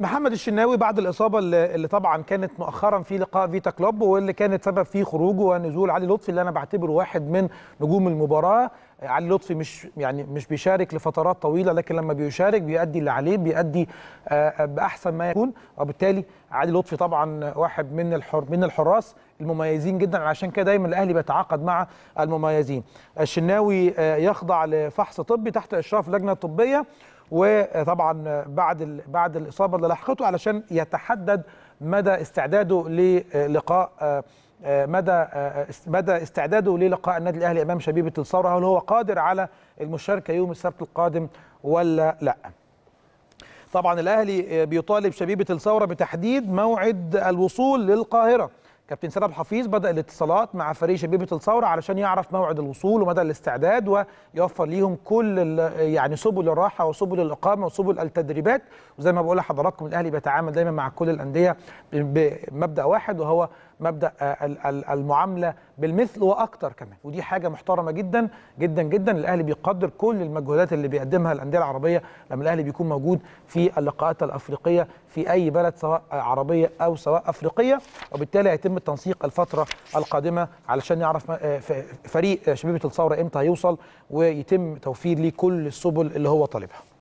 محمد الشناوي بعد الاصابه اللي طبعا كانت مؤخرا في لقاء فيتا كلوب واللي كانت سبب فيه خروجه ونزول علي لطفي اللي انا بعتبره واحد من نجوم المباراه علي لطفي مش يعني مش بيشارك لفترات طويله لكن لما بيشارك بيؤدي اللي عليه بيؤدي آه، آه، باحسن ما يكون وبالتالي علي لطفي طبعا واحد من الحر من الحراس المميزين جدا عشان كده دايما الاهلي بيتعاقد مع المميزين الشناوي آه، يخضع لفحص طبي تحت اشراف لجنه طبيه وطبعا بعد بعد الاصابه اللي لحقته علشان يتحدد مدى استعداده للقاء آه، آه، مدى آه، مدى استعداده للقاء النادي الاهلي امام شبيبه الثوره هل هو قادر على المشاركه يوم السبت القادم ولا لا طبعا الاهلي بيطالب شبيبه الثوره بتحديد موعد الوصول للقاهره كابتن سيد عبد الحفيظ بدا الاتصالات مع فريق شبيبه الثوره علشان يعرف موعد الوصول ومدى الاستعداد ويوفر ليهم كل يعني سبل الراحه وسبل الاقامه وسبل التدريبات وزي ما بقول لحضراتكم الاهلي بيتعامل دايما مع كل الانديه بمبدا واحد وهو مبدا آه، المعامله بالمثل واكثر كمان ودي حاجه محترمه جدا جدا جدا الاهلي بيقدر كل المجهودات اللي بيقدمها الانديه العربيه لما الاهلي بيكون موجود في اللقاءات الافريقيه في اي بلد سواء عربيه او سواء افريقيه وبالتالي هيتم يتم التنسيق الفتره القادمه علشان نعرف آه، فريق شبيبه الثوره امتى هيوصل ويتم توفير ليه كل السبل اللي هو طالبها